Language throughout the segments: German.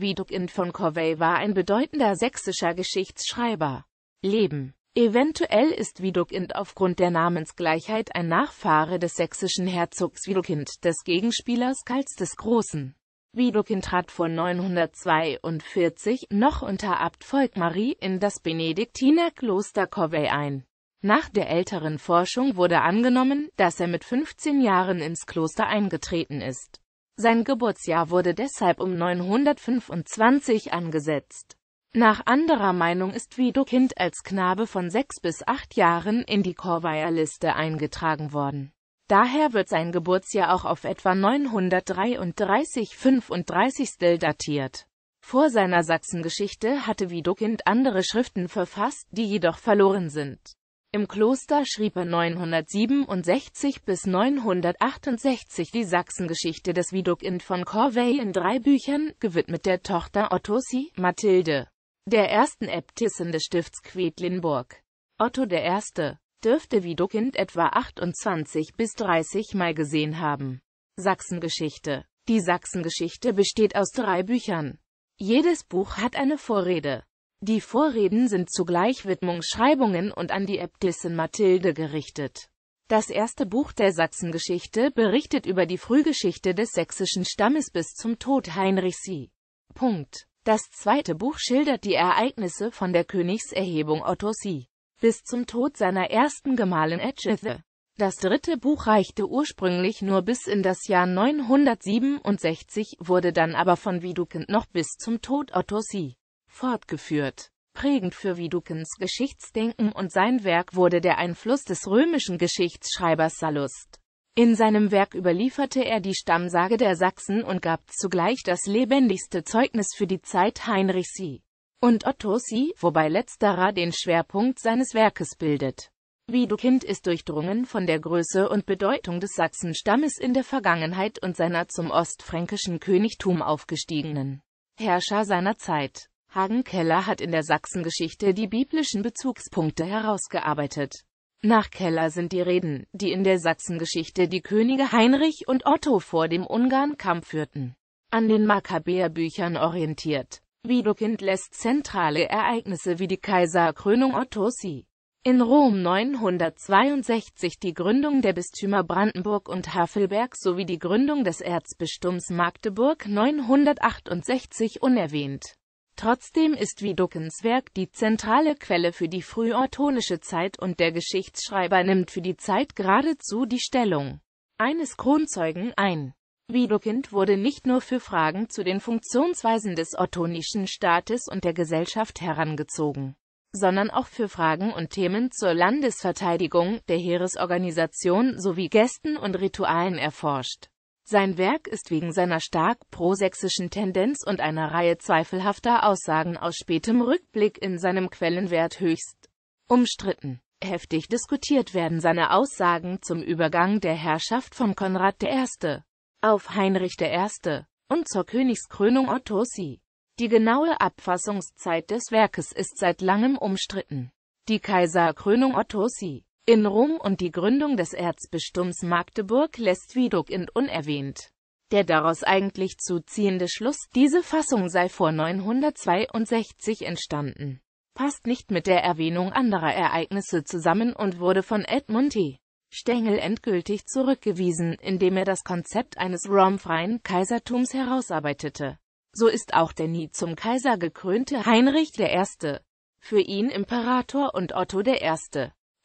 Widukind von Corvey war ein bedeutender sächsischer Geschichtsschreiber. Leben Eventuell ist Widukind aufgrund der Namensgleichheit ein Nachfahre des sächsischen Herzogs Widukind, des Gegenspielers Karls des Großen. Widukind trat vor 942 noch unter Abt Volkmarie in das Benediktinerkloster Corvey ein. Nach der älteren Forschung wurde angenommen, dass er mit 15 Jahren ins Kloster eingetreten ist. Sein Geburtsjahr wurde deshalb um 925 angesetzt. Nach anderer Meinung ist Widukind als Knabe von sechs bis acht Jahren in die corvair eingetragen worden. Daher wird sein Geburtsjahr auch auf etwa 933-35 datiert. Vor seiner Sachsengeschichte hatte Widukind andere Schriften verfasst, die jedoch verloren sind im Kloster schrieb er 967 bis 968 die Sachsengeschichte des Widukind von Corvey in drei Büchern, gewidmet der Tochter Ottosi, Mathilde, der ersten Äbtissin des Stifts Quedlinburg. Otto I. dürfte Widukind etwa 28 bis 30 Mal gesehen haben. Sachsengeschichte Die Sachsengeschichte besteht aus drei Büchern. Jedes Buch hat eine Vorrede. Die Vorreden sind zugleich Widmungsschreibungen und an die Äbtissin Mathilde gerichtet. Das erste Buch der Sachsengeschichte berichtet über die Frühgeschichte des sächsischen Stammes bis zum Tod Heinrichs Punkt. Das zweite Buch schildert die Ereignisse von der Königserhebung Otto I. bis zum Tod seiner ersten Gemahlin Edgethe. Das dritte Buch reichte ursprünglich nur bis in das Jahr 967, wurde dann aber von Widukind noch bis zum Tod Otto I fortgeführt. Prägend für Widukens Geschichtsdenken und sein Werk wurde der Einfluss des römischen Geschichtsschreibers Sallust. In seinem Werk überlieferte er die Stammsage der Sachsen und gab zugleich das lebendigste Zeugnis für die Zeit Heinrichs sie und Otto sie, wobei letzterer den Schwerpunkt seines Werkes bildet. Widukind ist durchdrungen von der Größe und Bedeutung des Sachsenstammes in der Vergangenheit und seiner zum ostfränkischen Königtum aufgestiegenen Herrscher seiner Zeit. Hagen Keller hat in der Sachsengeschichte die biblischen Bezugspunkte herausgearbeitet. Nach Keller sind die Reden, die in der Sachsengeschichte die Könige Heinrich und Otto vor dem Ungarnkampf führten, an den Makkabäerbüchern orientiert. Widukind lässt zentrale Ereignisse wie die Kaiserkrönung Ottosi in Rom 962 die Gründung der Bistümer Brandenburg und Havelberg sowie die Gründung des Erzbistums Magdeburg 968 unerwähnt. Trotzdem ist Widukens Werk die zentrale Quelle für die frühortonische Zeit und der Geschichtsschreiber nimmt für die Zeit geradezu die Stellung eines Kronzeugen ein. Widukind wurde nicht nur für Fragen zu den Funktionsweisen des ottonischen Staates und der Gesellschaft herangezogen, sondern auch für Fragen und Themen zur Landesverteidigung, der Heeresorganisation sowie Gästen und Ritualen erforscht. Sein Werk ist wegen seiner stark prosächsischen Tendenz und einer Reihe zweifelhafter Aussagen aus spätem Rückblick in seinem Quellenwert höchst umstritten. Heftig diskutiert werden seine Aussagen zum Übergang der Herrschaft von Konrad I. auf Heinrich I. und zur Königskrönung Ottos Die genaue Abfassungszeit des Werkes ist seit langem umstritten. Die Kaiserkrönung Ottos in Rom und die Gründung des Erzbistums Magdeburg lässt Widog in unerwähnt. Der daraus eigentlich zu ziehende Schluss, diese Fassung sei vor 962 entstanden, passt nicht mit der Erwähnung anderer Ereignisse zusammen und wurde von Edmund T. Stengel endgültig zurückgewiesen, indem er das Konzept eines romfreien Kaisertums herausarbeitete. So ist auch der nie zum Kaiser gekrönte Heinrich I. für ihn Imperator und Otto I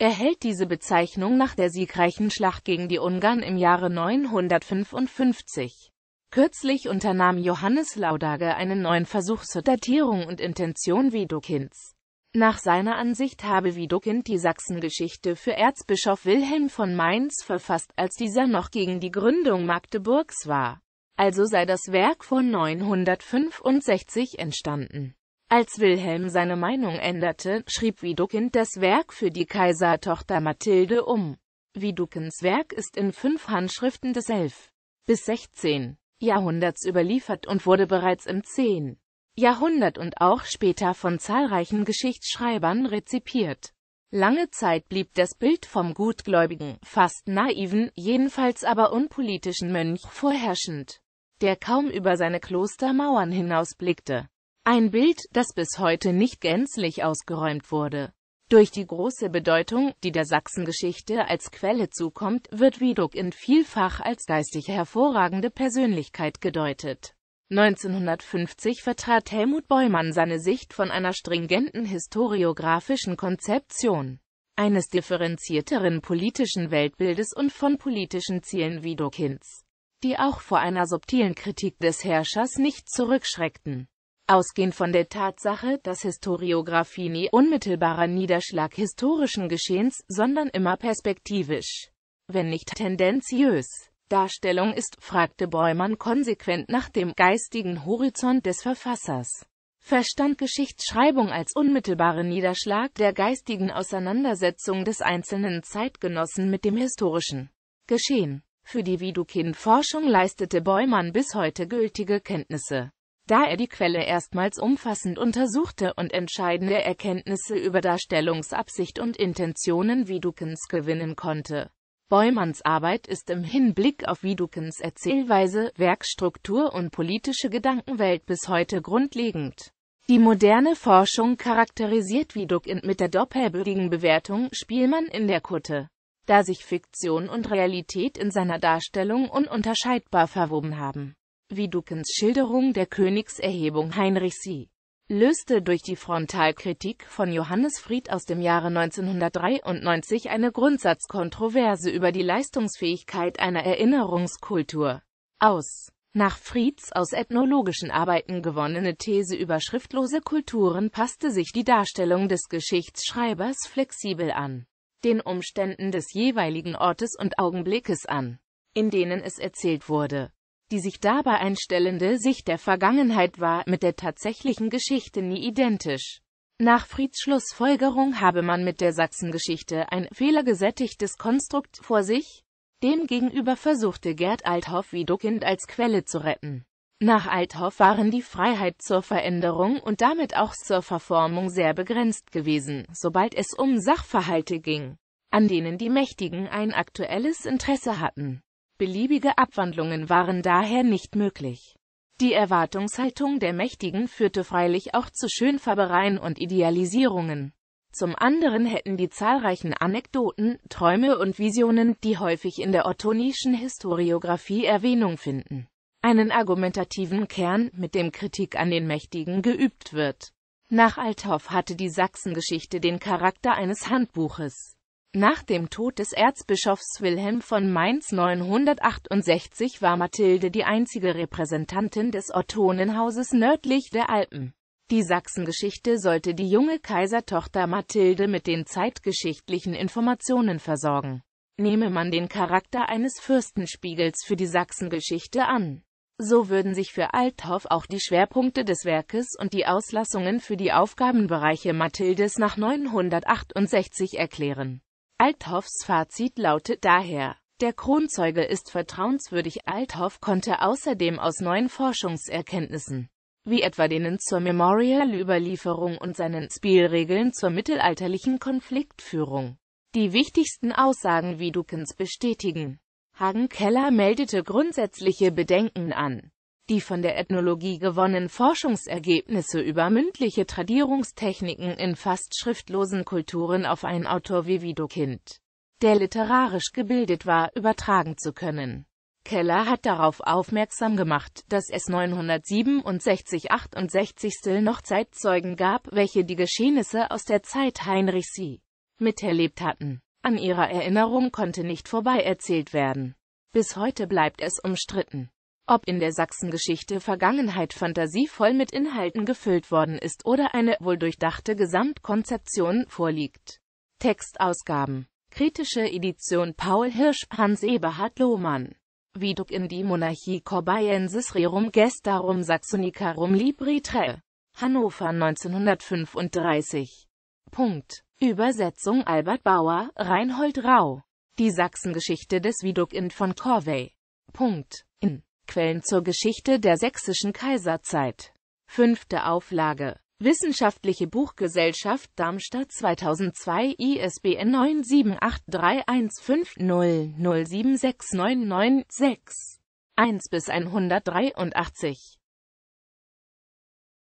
erhält diese Bezeichnung nach der siegreichen Schlacht gegen die Ungarn im Jahre 955. Kürzlich unternahm Johannes Laudage einen neuen Versuch zur Datierung und Intention Widukinds. Nach seiner Ansicht habe Widukind die Sachsengeschichte für Erzbischof Wilhelm von Mainz verfasst, als dieser noch gegen die Gründung Magdeburgs war. Also sei das Werk von 965 entstanden. Als Wilhelm seine Meinung änderte, schrieb Widukind das Werk für die Kaisertochter Mathilde um. Widukinds Werk ist in fünf Handschriften des 11. bis 16. Jahrhunderts überliefert und wurde bereits im 10. Jahrhundert und auch später von zahlreichen Geschichtsschreibern rezipiert. Lange Zeit blieb das Bild vom gutgläubigen, fast naiven, jedenfalls aber unpolitischen Mönch vorherrschend, der kaum über seine Klostermauern hinausblickte. Ein Bild, das bis heute nicht gänzlich ausgeräumt wurde. Durch die große Bedeutung, die der Sachsengeschichte als Quelle zukommt, wird Widuk in vielfach als geistig hervorragende Persönlichkeit gedeutet. 1950 vertrat Helmut Bollmann seine Sicht von einer stringenten historiografischen Konzeption, eines differenzierteren politischen Weltbildes und von politischen Zielen Widukins, die auch vor einer subtilen Kritik des Herrschers nicht zurückschreckten. Ausgehend von der Tatsache, dass Historiographie nie unmittelbarer Niederschlag historischen Geschehens, sondern immer perspektivisch, wenn nicht tendenziös, Darstellung ist, fragte Bäumann konsequent nach dem geistigen Horizont des Verfassers. Verstand Geschichtsschreibung als unmittelbaren Niederschlag der geistigen Auseinandersetzung des einzelnen Zeitgenossen mit dem historischen Geschehen. Für die Widukind-Forschung leistete Bäumann bis heute gültige Kenntnisse da er die Quelle erstmals umfassend untersuchte und entscheidende Erkenntnisse über Darstellungsabsicht und Intentionen Widukens gewinnen konnte. Bäumanns Arbeit ist im Hinblick auf Widukens Erzählweise, Werkstruktur und politische Gedankenwelt bis heute grundlegend. Die moderne Forschung charakterisiert Wieduk mit der doppelbödigen Bewertung Spielmann in der Kutte, da sich Fiktion und Realität in seiner Darstellung ununterscheidbar verwoben haben wie Dukens Schilderung der Königserhebung Heinrich sie löste durch die Frontalkritik von Johannes Fried aus dem Jahre 1993 eine Grundsatzkontroverse über die Leistungsfähigkeit einer Erinnerungskultur aus. Nach Frieds aus ethnologischen Arbeiten gewonnene These über schriftlose Kulturen passte sich die Darstellung des Geschichtsschreibers flexibel an, den Umständen des jeweiligen Ortes und Augenblickes an, in denen es erzählt wurde. Die sich dabei einstellende Sicht der Vergangenheit war mit der tatsächlichen Geschichte nie identisch. Nach Frieds Schlussfolgerung habe man mit der Sachsengeschichte ein fehlergesättigtes Konstrukt vor sich, demgegenüber versuchte Gerd Althoff Widukind als Quelle zu retten. Nach Althoff waren die Freiheit zur Veränderung und damit auch zur Verformung sehr begrenzt gewesen, sobald es um Sachverhalte ging, an denen die Mächtigen ein aktuelles Interesse hatten. Beliebige Abwandlungen waren daher nicht möglich. Die Erwartungshaltung der Mächtigen führte freilich auch zu Schönfärbereien und Idealisierungen. Zum anderen hätten die zahlreichen Anekdoten, Träume und Visionen, die häufig in der ottonischen Historiographie Erwähnung finden, einen argumentativen Kern, mit dem Kritik an den Mächtigen geübt wird. Nach Althoff hatte die Sachsengeschichte den Charakter eines Handbuches. Nach dem Tod des Erzbischofs Wilhelm von Mainz 968 war Mathilde die einzige Repräsentantin des Ottonenhauses nördlich der Alpen. Die Sachsengeschichte sollte die junge Kaisertochter Mathilde mit den zeitgeschichtlichen Informationen versorgen. Nehme man den Charakter eines Fürstenspiegels für die Sachsengeschichte an, so würden sich für Althoff auch die Schwerpunkte des Werkes und die Auslassungen für die Aufgabenbereiche Mathildes nach 968 erklären. Althoffs Fazit lautet daher, der Kronzeuge ist vertrauenswürdig. Althoff konnte außerdem aus neuen Forschungserkenntnissen, wie etwa denen zur Memorial-Überlieferung und seinen Spielregeln zur mittelalterlichen Konfliktführung, die wichtigsten Aussagen wie Wiedukens bestätigen. Hagen Keller meldete grundsätzliche Bedenken an, die von der Ethnologie gewonnenen Forschungsergebnisse über mündliche Tradierungstechniken in fast schriftlosen Kulturen auf einen Autor wie Widukind, der literarisch gebildet war, übertragen zu können. Keller hat darauf aufmerksam gemacht, dass es 967-68 noch Zeitzeugen gab, welche die Geschehnisse aus der Zeit Heinrichs sie miterlebt hatten. An ihrer Erinnerung konnte nicht vorbei erzählt werden. Bis heute bleibt es umstritten. Ob in der Sachsengeschichte Vergangenheit fantasievoll mit Inhalten gefüllt worden ist oder eine wohl durchdachte Gesamtkonzeption vorliegt. Textausgaben Kritische Edition Paul Hirsch, Hans Eberhard Lohmann. Viduk in die Monarchie Corbiensis Rerum Gestarum Saxonicarum Libri Tre. Hannover 1935. Punkt. Übersetzung Albert Bauer, Reinhold Rau. Die Sachsengeschichte des Viduk in von Corvey. Punkt. In Quellen zur Geschichte der sächsischen Kaiserzeit. Fünfte Auflage. Wissenschaftliche Buchgesellschaft Darmstadt 2002 ISBN 9783150076996 1 bis 183